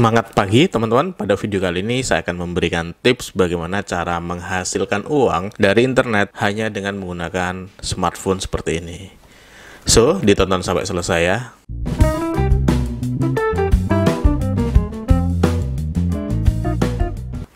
Semangat pagi teman-teman, pada video kali ini saya akan memberikan tips bagaimana cara menghasilkan uang dari internet hanya dengan menggunakan smartphone seperti ini. So, ditonton sampai selesai ya.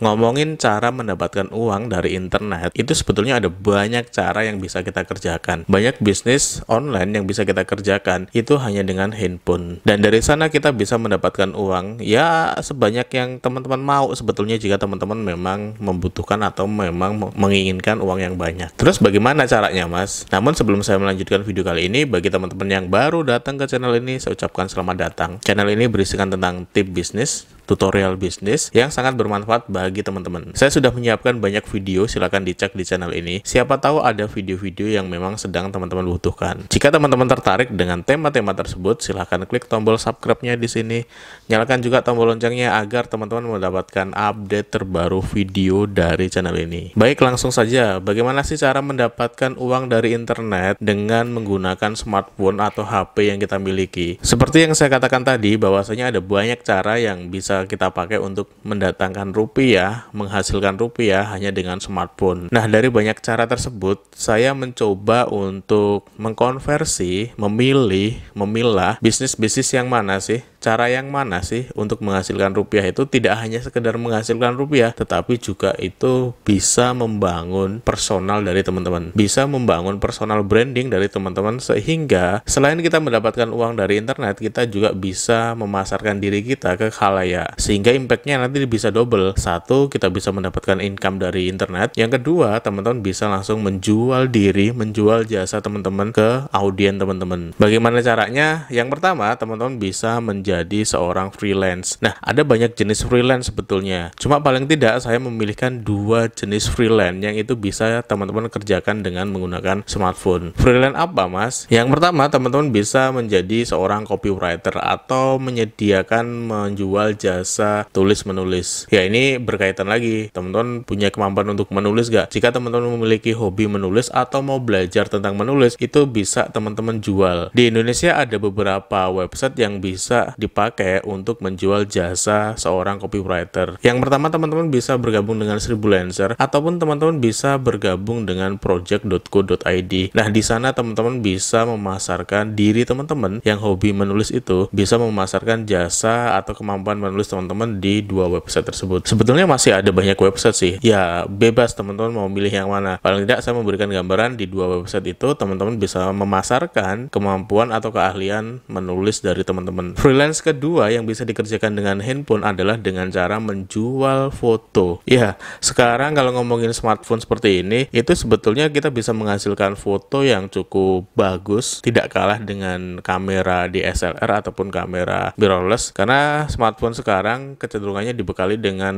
ngomongin cara mendapatkan uang dari internet, itu sebetulnya ada banyak cara yang bisa kita kerjakan. Banyak bisnis online yang bisa kita kerjakan itu hanya dengan handphone. Dan dari sana kita bisa mendapatkan uang ya sebanyak yang teman-teman mau sebetulnya jika teman-teman memang membutuhkan atau memang menginginkan uang yang banyak. Terus bagaimana caranya, Mas? Namun sebelum saya melanjutkan video kali ini, bagi teman-teman yang baru datang ke channel ini, saya ucapkan selamat datang. Channel ini berisikan tentang tip bisnis, tutorial bisnis yang sangat bermanfaat bagi teman-teman. Saya sudah menyiapkan banyak video, silahkan dicek di channel ini. Siapa tahu ada video-video yang memang sedang teman-teman butuhkan. Jika teman-teman tertarik dengan tema-tema tersebut, silahkan klik tombol subscribe-nya di sini. Nyalakan juga tombol loncengnya agar teman-teman mendapatkan update terbaru video dari channel ini. Baik, langsung saja. Bagaimana sih cara mendapatkan uang dari internet dengan menggunakan smartphone atau HP yang kita miliki? Seperti yang saya katakan tadi, bahwasanya ada banyak cara yang bisa bisa kita pakai untuk mendatangkan rupiah, menghasilkan rupiah hanya dengan smartphone. Nah, dari banyak cara tersebut, saya mencoba untuk mengkonversi, memilih, memilah bisnis-bisnis yang mana sih cara yang mana sih untuk menghasilkan rupiah itu tidak hanya sekedar menghasilkan rupiah tetapi juga itu bisa membangun personal dari teman-teman bisa membangun personal branding dari teman-teman sehingga selain kita mendapatkan uang dari internet kita juga bisa memasarkan diri kita ke khalaya sehingga impactnya nanti bisa double satu kita bisa mendapatkan income dari internet yang kedua teman-teman bisa langsung menjual diri menjual jasa teman-teman ke audien teman-teman bagaimana caranya yang pertama teman-teman bisa menjual menjadi seorang freelance. Nah, ada banyak jenis freelance sebetulnya. Cuma paling tidak saya memilihkan dua jenis freelance yang itu bisa teman-teman kerjakan dengan menggunakan smartphone. Freelance apa, Mas? Yang pertama, teman-teman bisa menjadi seorang copywriter atau menyediakan menjual jasa tulis menulis. Ya, ini berkaitan lagi. Teman-teman punya kemampuan untuk menulis gak? Jika teman-teman memiliki hobi menulis atau mau belajar tentang menulis, itu bisa teman-teman jual. Di Indonesia ada beberapa website yang bisa dipakai untuk menjual jasa seorang copywriter. Yang pertama teman-teman bisa bergabung dengan seribulancer ataupun teman-teman bisa bergabung dengan project.co.id. Nah, di sana teman-teman bisa memasarkan diri teman-teman yang hobi menulis itu bisa memasarkan jasa atau kemampuan menulis teman-teman di dua website tersebut. Sebetulnya masih ada banyak website sih. Ya, bebas teman-teman mau milih yang mana. Paling tidak saya memberikan gambaran di dua website itu teman-teman bisa memasarkan kemampuan atau keahlian menulis dari teman-teman. Freelance Challenge kedua yang bisa dikerjakan dengan handphone adalah dengan cara menjual foto. Ya, sekarang kalau ngomongin smartphone seperti ini, itu sebetulnya kita bisa menghasilkan foto yang cukup bagus, tidak kalah dengan kamera DSLR ataupun kamera mirrorless karena smartphone sekarang kecenderungannya dibekali dengan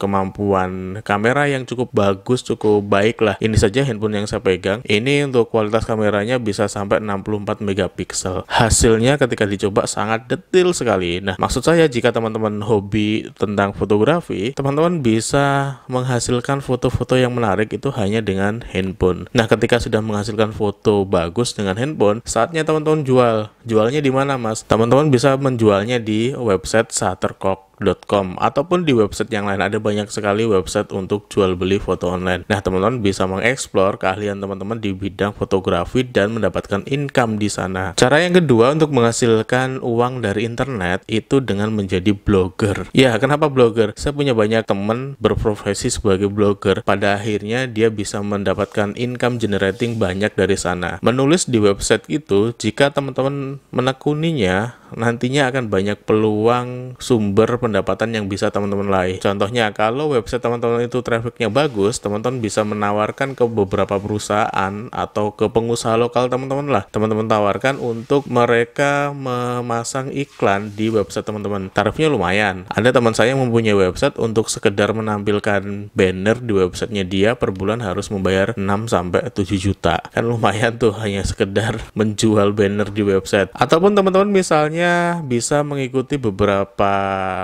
kemampuan kamera yang cukup bagus, cukup baik lah. Ini saja handphone yang saya pegang, ini untuk kualitas kameranya bisa sampai 64 megapiksel. Hasilnya ketika dicoba sangat detik detail sekali. Nah, maksud saya jika teman-teman hobi tentang fotografi, teman-teman bisa menghasilkan foto-foto yang menarik itu hanya dengan handphone. Nah, ketika sudah menghasilkan foto bagus dengan handphone, saatnya teman-teman jual. Jualnya di mana, Mas? Teman-teman bisa menjualnya di website Shutterstock shoptalk.com ataupun di website yang lain. Ada banyak sekali website untuk jual beli foto online. Nah, teman-teman bisa mengeksplor keahlian teman-teman di bidang fotografi dan mendapatkan income di sana. Cara yang kedua untuk menghasilkan uang dari internet itu dengan menjadi blogger. Ya, kenapa blogger? Saya punya banyak teman berprofesi sebagai blogger. Pada akhirnya dia bisa mendapatkan income generating banyak dari sana. Menulis di website itu, jika teman-teman menekuninya, nantinya akan banyak peluang sumber pendapatan yang bisa teman-teman lain. Contohnya kalau website teman-teman itu trafficnya bagus, teman-teman bisa menawarkan ke beberapa perusahaan atau ke pengusaha lokal teman-teman lah. Teman-teman tawarkan untuk mereka memasang iklan di website teman-teman. Tarifnya lumayan. Ada teman saya yang mempunyai website untuk sekedar menampilkan banner di websitenya dia per bulan harus membayar 6 7 juta. Kan lumayan tuh hanya sekedar menjual banner di website. Ataupun teman-teman misalnya bisa mengikuti beberapa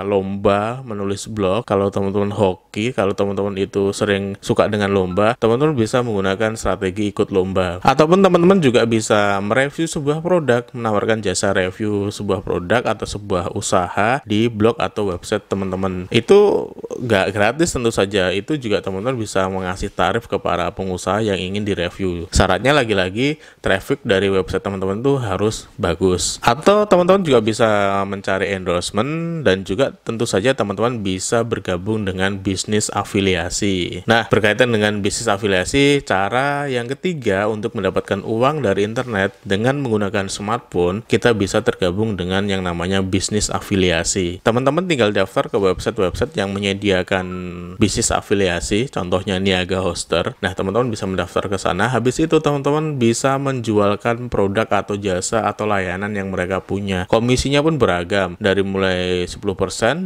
lomba menulis blog. Kalau teman-teman hoki, kalau teman-teman itu sering suka dengan lomba, teman-teman bisa menggunakan strategi ikut lomba. Ataupun teman-teman juga bisa mereview sebuah produk, menawarkan jasa review sebuah produk atau sebuah usaha di blog atau website teman-teman. Itu nggak gratis tentu saja. Itu juga teman-teman bisa mengasih tarif ke para pengusaha yang ingin direview. Syaratnya lagi-lagi traffic dari website teman-teman itu harus bagus. Atau teman-teman juga bisa mencari endorsement dan juga tentu saja teman-teman bisa bergabung dengan bisnis afiliasi. Nah, berkaitan dengan bisnis afiliasi, cara yang ketiga untuk mendapatkan uang dari internet dengan menggunakan smartphone, kita bisa tergabung dengan yang namanya bisnis afiliasi. Teman-teman tinggal daftar ke website-website yang menyediakan bisnis afiliasi, contohnya Niaga Hoster. Nah, teman-teman bisa mendaftar ke sana. Habis itu teman-teman bisa menjualkan produk atau jasa atau layanan yang mereka punya Komisinya pun beragam, dari mulai 10%, 20%,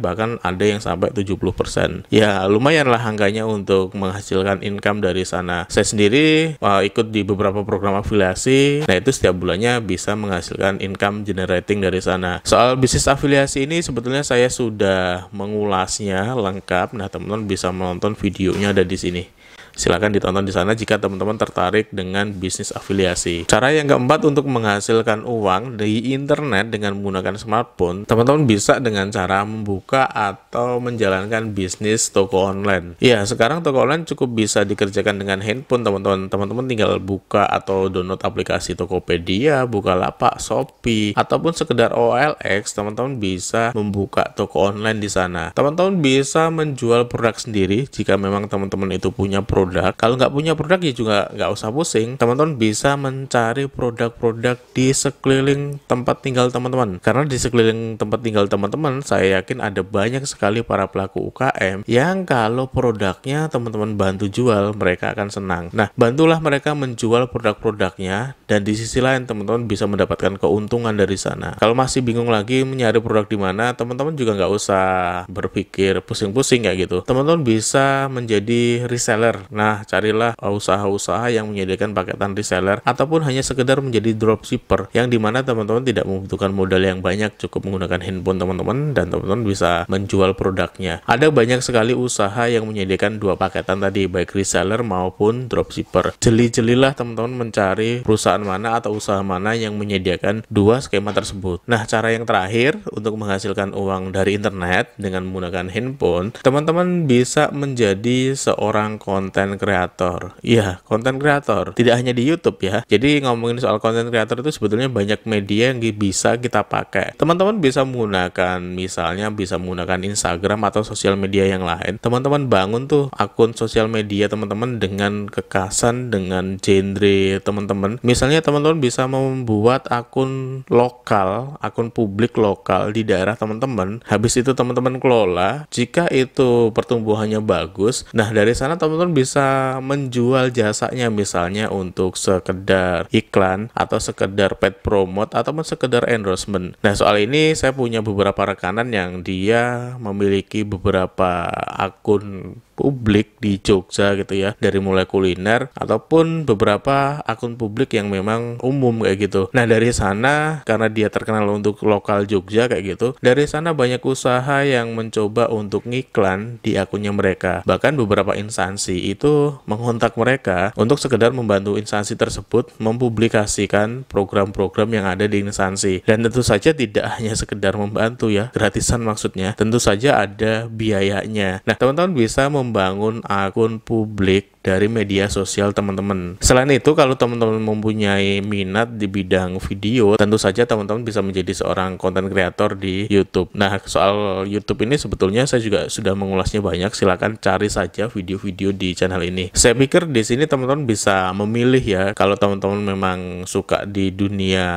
bahkan ada yang sampai 70%. Ya, lumayanlah angkanya untuk menghasilkan income dari sana. Saya sendiri uh, ikut di beberapa program afiliasi, nah itu setiap bulannya bisa menghasilkan income generating dari sana. Soal bisnis afiliasi ini sebetulnya saya sudah mengulasnya lengkap. Nah, teman-teman bisa menonton videonya ada di sini. Silahkan ditonton di sana jika teman-teman tertarik dengan bisnis afiliasi. Cara yang keempat untuk menghasilkan uang di internet dengan menggunakan smartphone, teman-teman bisa dengan cara membuka atau menjalankan bisnis toko online. Ya, sekarang toko online cukup bisa dikerjakan dengan handphone, teman-teman. Teman-teman tinggal buka atau download aplikasi Tokopedia, buka lapak Shopee, ataupun sekedar OLX, teman-teman bisa membuka toko online di sana. Teman-teman bisa menjual produk sendiri jika memang teman-teman itu punya produk produk. Kalau nggak punya produk ya juga nggak usah pusing. Teman-teman bisa mencari produk-produk di sekeliling tempat tinggal teman-teman. Karena di sekeliling tempat tinggal teman-teman, saya yakin ada banyak sekali para pelaku UKM yang kalau produknya teman-teman bantu jual, mereka akan senang. Nah, bantulah mereka menjual produk-produknya dan di sisi lain teman-teman bisa mendapatkan keuntungan dari sana. Kalau masih bingung lagi mencari produk di mana, teman-teman juga nggak usah berpikir pusing-pusing kayak gitu. Teman-teman bisa menjadi reseller Nah, carilah usaha-usaha yang menyediakan paketan reseller ataupun hanya sekedar menjadi dropshipper yang dimana teman-teman tidak membutuhkan modal yang banyak, cukup menggunakan handphone teman-teman dan teman-teman bisa menjual produknya. Ada banyak sekali usaha yang menyediakan dua paketan tadi, baik reseller maupun dropshipper. Jeli-jelilah teman-teman mencari perusahaan mana atau usaha mana yang menyediakan dua skema tersebut. Nah, cara yang terakhir untuk menghasilkan uang dari internet dengan menggunakan handphone, teman-teman bisa menjadi seorang konten konten kreator. Iya, konten kreator. Tidak hanya di YouTube ya. Jadi ngomongin soal konten kreator itu sebetulnya banyak media yang bisa kita pakai. Teman-teman bisa menggunakan misalnya bisa menggunakan Instagram atau sosial media yang lain. Teman-teman bangun tuh akun sosial media teman-teman dengan kekasan, dengan genre teman-teman. Misalnya teman-teman bisa membuat akun lokal, akun publik lokal di daerah teman-teman. Habis itu teman-teman kelola. Jika itu pertumbuhannya bagus, nah dari sana teman-teman bisa bisa menjual jasanya misalnya untuk sekedar iklan atau sekedar pet promote atau sekedar endorsement. Nah, soal ini saya punya beberapa rekanan yang dia memiliki beberapa akun publik di Jogja gitu ya dari mulai kuliner ataupun beberapa akun publik yang memang umum kayak gitu nah dari sana karena dia terkenal untuk lokal Jogja kayak gitu dari sana banyak usaha yang mencoba untuk ngiklan di akunnya mereka bahkan beberapa instansi itu itu mengontak mereka untuk sekedar membantu instansi tersebut mempublikasikan program-program yang ada di instansi. Dan tentu saja tidak hanya sekedar membantu ya, gratisan maksudnya. Tentu saja ada biayanya. Nah, teman-teman bisa membangun akun publik dari media sosial teman-teman. Selain itu, kalau teman-teman mempunyai minat di bidang video, tentu saja teman-teman bisa menjadi seorang konten kreator di YouTube. Nah, soal YouTube ini sebetulnya saya juga sudah mengulasnya banyak. Silahkan cari saja video-video di channel ini. Saya pikir di sini teman-teman bisa memilih ya, kalau teman-teman memang suka di dunia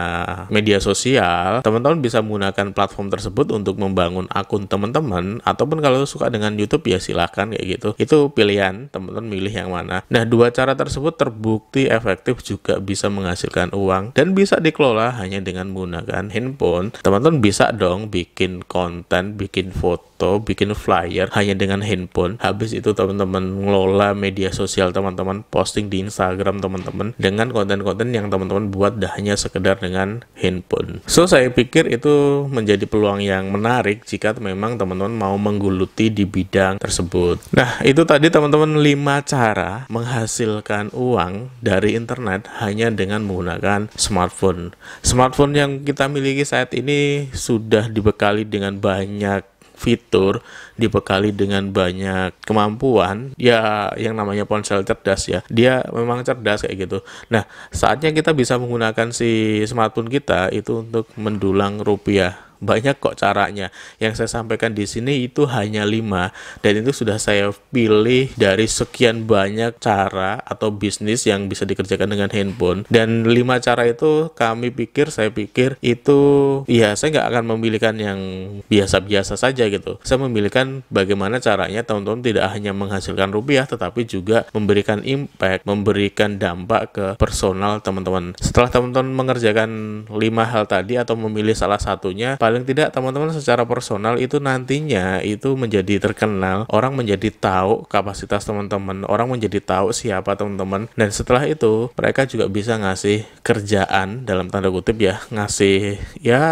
media sosial, teman-teman bisa menggunakan platform tersebut untuk membangun akun teman-teman, ataupun kalau suka dengan YouTube ya silahkan kayak gitu. Itu pilihan teman-teman milih yang mana. Nah, dua cara tersebut terbukti efektif juga bisa menghasilkan uang dan bisa dikelola hanya dengan menggunakan handphone. Teman-teman bisa dong bikin konten, bikin foto, bikin flyer hanya dengan handphone. Habis itu teman-teman ngelola media sosial teman-teman, posting di Instagram teman-teman dengan konten-konten yang teman-teman buat dah hanya sekedar dengan handphone. So, saya pikir itu menjadi peluang yang menarik jika memang teman-teman mau menggeluti di bidang tersebut. Nah, itu tadi teman-teman 5 cara menghasilkan uang dari internet hanya dengan menggunakan smartphone. Smartphone yang kita miliki saat ini sudah dibekali dengan banyak fitur dibekali dengan banyak kemampuan ya yang namanya ponsel cerdas ya dia memang cerdas kayak gitu nah saatnya kita bisa menggunakan si smartphone kita itu untuk mendulang rupiah banyak kok caranya. Yang saya sampaikan di sini itu hanya lima dan itu sudah saya pilih dari sekian banyak cara atau bisnis yang bisa dikerjakan dengan handphone dan lima cara itu kami pikir saya pikir itu ya saya nggak akan memilihkan yang biasa-biasa saja gitu. Saya memilihkan bagaimana caranya teman-teman tidak hanya menghasilkan rupiah tetapi juga memberikan impact, memberikan dampak ke personal teman-teman. Setelah teman-teman mengerjakan lima hal tadi atau memilih salah satunya paling paling tidak teman-teman secara personal itu nantinya itu menjadi terkenal orang menjadi tahu kapasitas teman-teman orang menjadi tahu siapa teman-teman dan setelah itu mereka juga bisa ngasih kerjaan dalam tanda kutip ya ngasih ya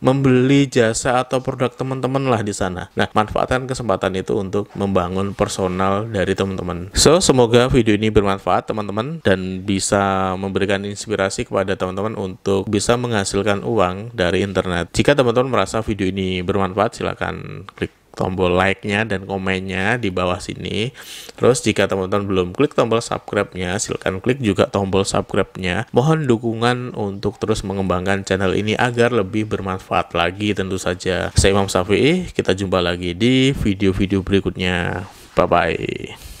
membeli jasa atau produk teman-teman lah di sana nah manfaatkan kesempatan itu untuk membangun personal dari teman-teman so semoga video ini bermanfaat teman-teman dan bisa memberikan inspirasi kepada teman-teman untuk bisa menghasilkan uang dari internet jika teman teman-teman merasa video ini bermanfaat, silahkan klik tombol like-nya dan komennya di bawah sini. Terus jika teman-teman belum klik tombol subscribe-nya, silahkan klik juga tombol subscribe-nya. Mohon dukungan untuk terus mengembangkan channel ini agar lebih bermanfaat lagi tentu saja. Saya Imam Safi, kita jumpa lagi di video-video berikutnya. Bye-bye.